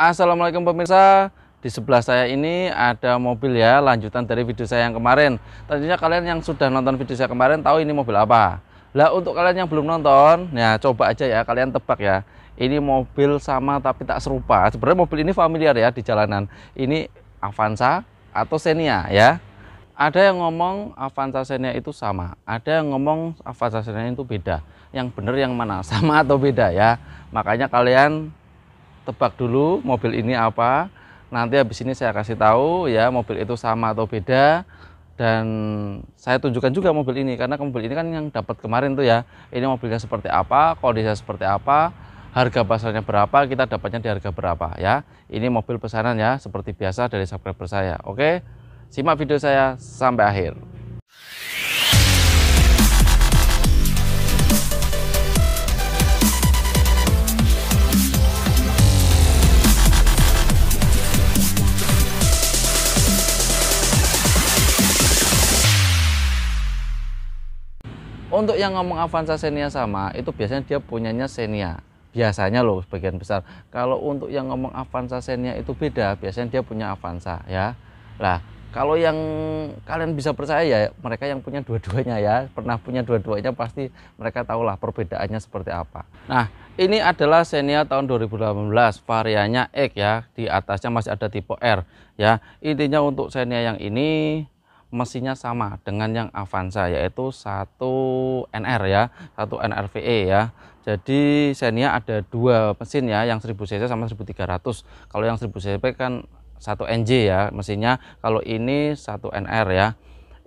Assalamualaikum pemirsa di sebelah saya ini ada mobil ya lanjutan dari video saya yang kemarin tentunya kalian yang sudah nonton video saya kemarin tahu ini mobil apa lah untuk kalian yang belum nonton ya coba aja ya kalian tebak ya ini mobil sama tapi tak serupa sebenarnya mobil ini familiar ya di jalanan ini Avanza atau Xenia ya ada yang ngomong Avanza Xenia itu sama ada yang ngomong Avanza Xenia itu beda yang benar yang mana sama atau beda ya makanya kalian tebak dulu mobil ini apa. Nanti habis ini saya kasih tahu ya mobil itu sama atau beda dan saya tunjukkan juga mobil ini karena mobil ini kan yang dapat kemarin tuh ya. Ini mobilnya seperti apa, kondisinya seperti apa, harga pasarnya berapa, kita dapatnya di harga berapa ya. Ini mobil pesanan ya seperti biasa dari subscriber saya. Oke. Simak video saya sampai akhir. Untuk yang ngomong Avanza Xenia sama, itu biasanya dia punyanya Xenia. Biasanya loh sebagian besar. Kalau untuk yang ngomong Avanza Xenia itu beda, biasanya dia punya Avanza ya. Nah kalau yang kalian bisa percaya ya mereka yang punya dua-duanya ya pernah punya dua-duanya pasti mereka tahulah perbedaannya seperti apa nah ini adalah Xenia tahun 2018 variannya X ya di atasnya masih ada tipe R ya intinya untuk Xenia yang ini mesinnya sama dengan yang Avanza yaitu 1 NR ya 1 NRVE ya jadi Xenia ada dua mesin ya yang 1000 cc sama 1300 kalau yang 1000 cc kan 1 NJ ya mesinnya kalau ini 1 NR ya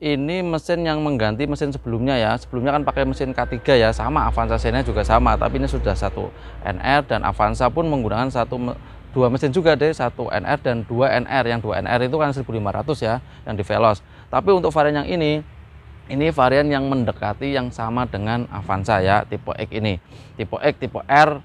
ini mesin yang mengganti mesin sebelumnya ya sebelumnya kan pakai mesin K3 ya sama Avanza Xenia juga sama tapi ini sudah satu NR dan Avanza pun menggunakan satu dua mesin juga deh satu NR dan dua NR yang dua NR itu kan 1500 ya yang di Veloz tapi untuk varian yang ini, ini varian yang mendekati yang sama dengan Avanza ya, tipe X ini. Tipe X, tipe R,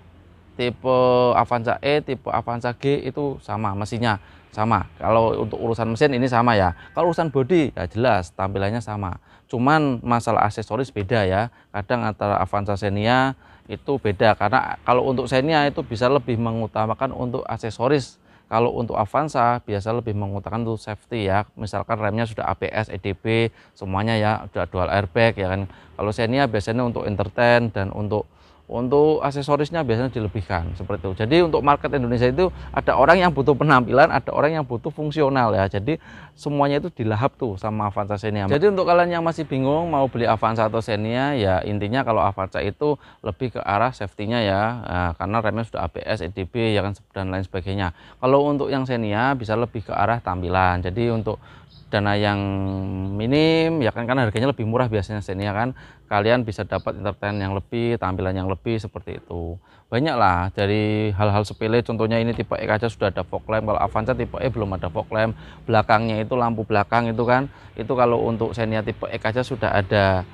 tipe Avanza E, tipe Avanza G itu sama mesinnya sama. Kalau untuk urusan mesin ini sama ya. Kalau urusan bodi ya jelas tampilannya sama. Cuman masalah aksesoris beda ya. Kadang antara Avanza Xenia itu beda karena kalau untuk Xenia itu bisa lebih mengutamakan untuk aksesoris kalau untuk Avanza biasa lebih mengutamakan untuk safety ya. Misalkan remnya sudah ABS, EDB, semuanya ya sudah dual airbag ya kan. Kalau Xenia biasanya untuk entertain dan untuk untuk aksesorisnya biasanya dilebihkan seperti itu. Jadi untuk market Indonesia itu ada orang yang butuh penampilan, ada orang yang butuh fungsional ya. Jadi semuanya itu dilahap tuh sama Avanza Xenia. Jadi untuk kalian yang masih bingung mau beli Avanza atau Xenia ya intinya kalau Avanza itu lebih ke arah safety-nya ya. Nah, karena remnya sudah ABS, EDB ya kan dan lain sebagainya. Kalau untuk yang Xenia bisa lebih ke arah tampilan. Jadi untuk dana yang minim ya kan kan harganya lebih murah biasanya sini ya kan kalian bisa dapat entertain yang lebih tampilan yang lebih seperti itu banyak lah dari hal-hal sepele contohnya ini tipe E kaca sudah ada fog lamp kalau Avanza tipe E belum ada fog lamp belakangnya itu lampu belakang itu kan itu kalau untuk Xenia ya, tipe E kaca sudah ada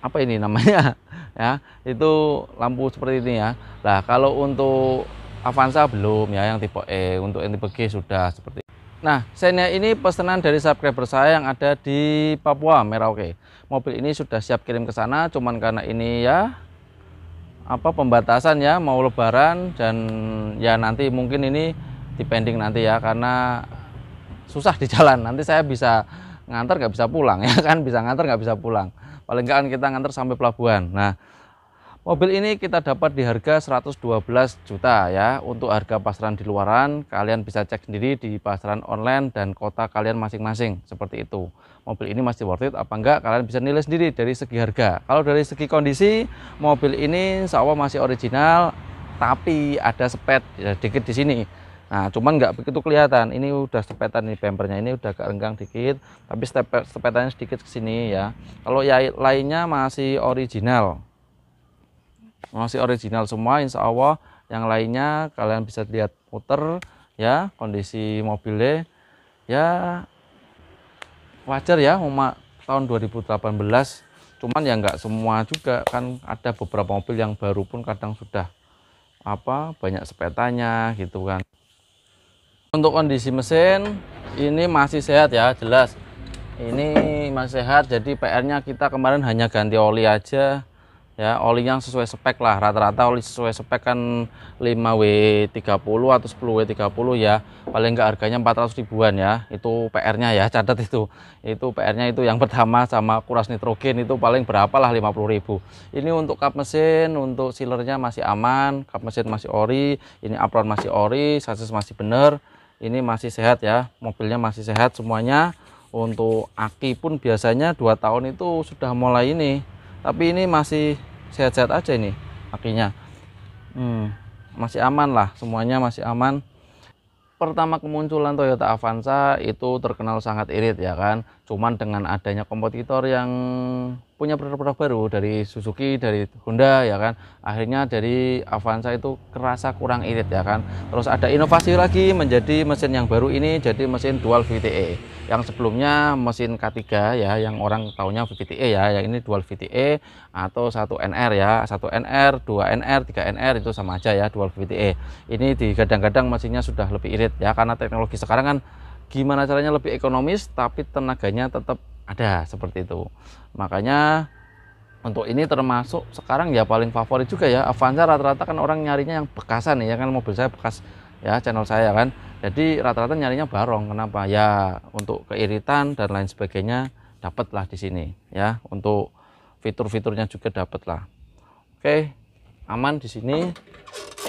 apa ini namanya ya itu lampu seperti ini ya lah kalau untuk Avanza belum ya yang tipe E untuk yang tipe G sudah seperti Nah, Xenia ini pesanan dari subscriber saya yang ada di Papua, Merauke. Mobil ini sudah siap kirim ke sana, cuman karena ini ya apa pembatasan ya mau lebaran dan ya nanti mungkin ini dipending nanti ya karena susah di jalan. Nanti saya bisa ngantar nggak bisa pulang ya kan bisa ngantar nggak bisa pulang. Paling nggak kan kita ngantar sampai pelabuhan. Nah, Mobil ini kita dapat di harga 112 juta ya. Untuk harga pasaran di luaran, kalian bisa cek sendiri di pasaran online dan kota kalian masing-masing. Seperti itu. Mobil ini masih worth it apa enggak, kalian bisa nilai sendiri dari segi harga. Kalau dari segi kondisi, mobil ini insya Allah masih original, tapi ada sepet ya, dikit di sini. Nah, cuman nggak begitu kelihatan. Ini udah sepetan nih bempernya ini udah renggang dikit, tapi step sepetannya sedikit ke sini ya. Kalau ya, lainnya masih original masih original semua insya Allah yang lainnya kalian bisa lihat muter ya kondisi mobilnya ya wajar ya Uma tahun 2018 cuman ya nggak semua juga kan ada beberapa mobil yang baru pun kadang sudah apa banyak sepetanya gitu kan untuk kondisi mesin ini masih sehat ya jelas ini masih sehat jadi PR nya kita kemarin hanya ganti oli aja ya oli yang sesuai spek lah rata-rata oli sesuai spek kan 5W30 atau 10W30 ya paling enggak harganya 400 ribuan ya itu PR-nya ya catat itu itu PR-nya itu yang pertama sama kuras nitrogen itu paling berapa lah 50 ribu ini untuk kap mesin untuk sealernya masih aman kap mesin masih ori ini apron masih ori sasis masih bener ini masih sehat ya mobilnya masih sehat semuanya untuk aki pun biasanya dua tahun itu sudah mulai ini tapi ini masih sehat-sehat aja ini kakinya hmm, masih aman lah semuanya masih aman pertama kemunculan Toyota Avanza itu terkenal sangat irit ya kan cuman dengan adanya kompetitor yang punya produk-produk baru dari Suzuki dari Honda ya kan akhirnya dari Avanza itu kerasa kurang irit ya kan terus ada inovasi lagi menjadi mesin yang baru ini jadi mesin dual VTE yang sebelumnya mesin K3 ya yang orang taunya VTE ya yang ini dual VTE atau satu NR ya satu NR 2 NR 3 NR itu sama aja ya dual VTE ini digadang-gadang mesinnya sudah lebih irit ya karena teknologi sekarang kan gimana caranya lebih ekonomis tapi tenaganya tetap ada seperti itu makanya untuk ini termasuk sekarang ya paling favorit juga ya Avanza rata-rata kan orang nyarinya yang bekasan ya kan mobil saya bekas ya channel saya kan jadi rata-rata nyarinya barong. Kenapa? Ya untuk keiritan dan lain sebagainya dapatlah di sini ya. Untuk fitur-fiturnya juga dapatlah. Oke, aman di sini.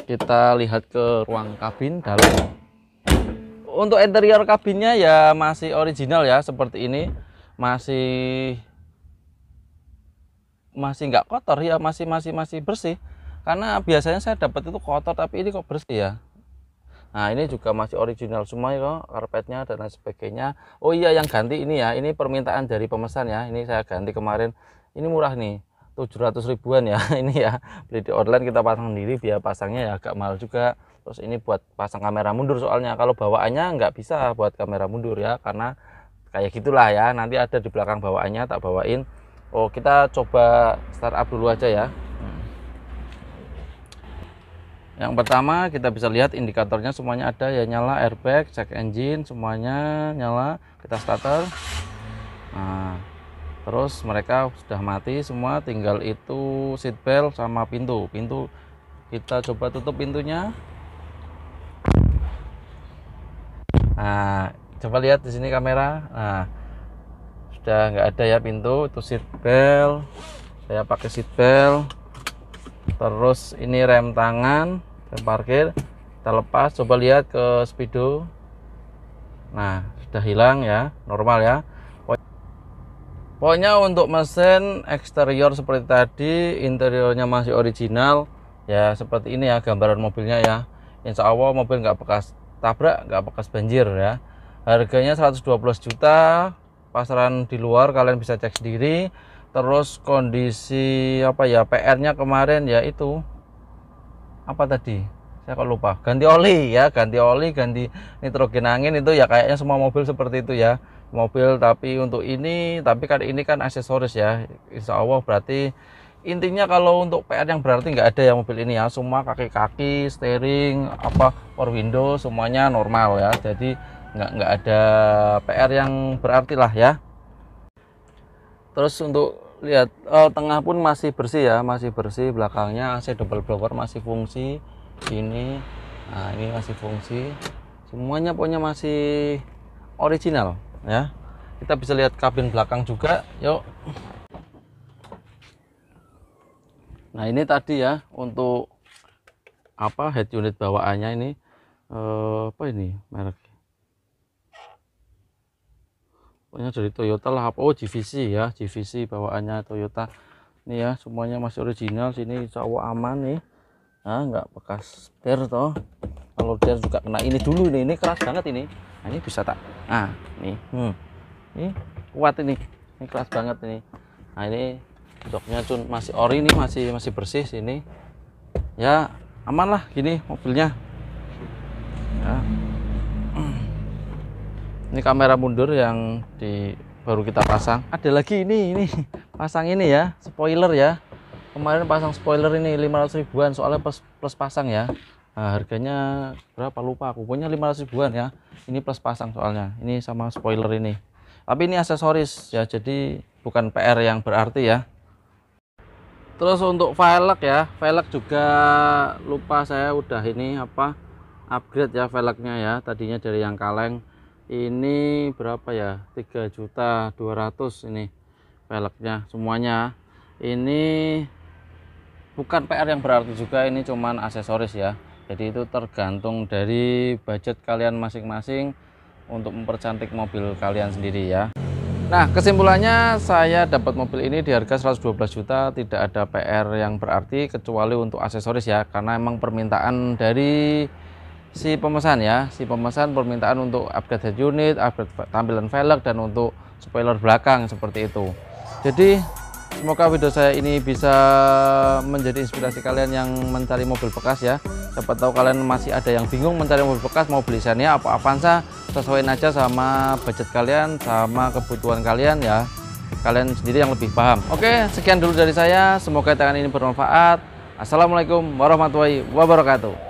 Kita lihat ke ruang kabin dalam. Untuk interior kabinnya ya masih original ya seperti ini. Masih masih nggak kotor ya masih masih masih bersih karena biasanya saya dapat itu kotor tapi ini kok bersih ya Nah, ini juga masih original semua ya, karpetnya dan lain sebagainya. Oh iya, yang ganti ini ya, ini permintaan dari pemesan ya. Ini saya ganti kemarin. Ini murah nih. 700 ribuan ya ini ya beli di online kita pasang sendiri biar pasangnya ya agak mahal juga terus ini buat pasang kamera mundur soalnya kalau bawaannya nggak bisa buat kamera mundur ya karena kayak gitulah ya nanti ada di belakang bawaannya tak bawain oh kita coba start up dulu aja ya yang pertama kita bisa lihat indikatornya semuanya ada ya nyala airbag, check engine semuanya nyala. Kita starter. Nah, terus mereka sudah mati semua tinggal itu seat belt sama pintu. Pintu kita coba tutup pintunya. Nah, coba lihat di sini kamera. Nah, sudah nggak ada ya pintu itu seat belt. Saya pakai seat belt terus ini rem tangan rem parkir kita lepas coba lihat ke speedo nah sudah hilang ya normal ya pokoknya untuk mesin eksterior seperti tadi interiornya masih original ya seperti ini ya gambaran mobilnya ya insya Allah mobil nggak bekas tabrak nggak bekas banjir ya harganya 120 juta pasaran di luar kalian bisa cek sendiri terus kondisi apa ya PR-nya kemarin ya itu apa tadi saya kok lupa ganti oli ya ganti oli ganti nitrogen angin itu ya kayaknya semua mobil seperti itu ya mobil tapi untuk ini tapi kan ini kan aksesoris ya Insya Allah berarti intinya kalau untuk PR yang berarti nggak ada ya mobil ini ya semua kaki-kaki steering apa power window semuanya normal ya jadi nggak nggak ada PR yang berarti lah ya terus untuk lihat uh, tengah pun masih bersih ya masih bersih belakangnya AC double blower masih fungsi ini nah ini masih fungsi semuanya punya masih original ya kita bisa lihat kabin belakang juga yuk nah ini tadi ya untuk apa head unit bawaannya ini eh, apa ini merek pokoknya dari Toyota lah oh GVC ya GVC bawaannya Toyota ini ya semuanya masih original sini cowok aman nih nah nggak bekas spare toh kalau dia juga kena ini dulu nih ini keras banget ini nah, ini bisa tak ah ini, hmm. ini kuat ini ini keras banget ini nah ini joknya cun masih ori ini masih masih bersih sini ya aman lah gini mobilnya ini kamera mundur yang di baru kita pasang ada lagi ini ini pasang ini ya spoiler ya kemarin pasang spoiler ini 500 ribuan soalnya plus, plus pasang ya nah, harganya berapa lupa aku punya 500 ribuan ya ini plus pasang soalnya ini sama spoiler ini tapi ini aksesoris ya jadi bukan PR yang berarti ya terus untuk velg ya velg juga lupa saya udah ini apa upgrade ya velgnya ya tadinya dari yang kaleng ini berapa ya 3 juta 200 ini peleknya semuanya ini bukan PR yang berarti juga ini cuman aksesoris ya jadi itu tergantung dari budget kalian masing-masing untuk mempercantik mobil kalian sendiri ya Nah kesimpulannya saya dapat mobil ini di harga 112 juta tidak ada PR yang berarti kecuali untuk aksesoris ya karena emang permintaan dari si pemesan ya si pemesan permintaan untuk upgrade head unit upgrade tampilan velg dan untuk spoiler belakang seperti itu jadi semoga video saya ini bisa menjadi inspirasi kalian yang mencari mobil bekas ya siapa tahu kalian masih ada yang bingung mencari mobil bekas mau beli sana apa Avanza sesuaiin aja sama budget kalian sama kebutuhan kalian ya kalian sendiri yang lebih paham oke sekian dulu dari saya semoga tangan ini bermanfaat Assalamualaikum warahmatullahi wabarakatuh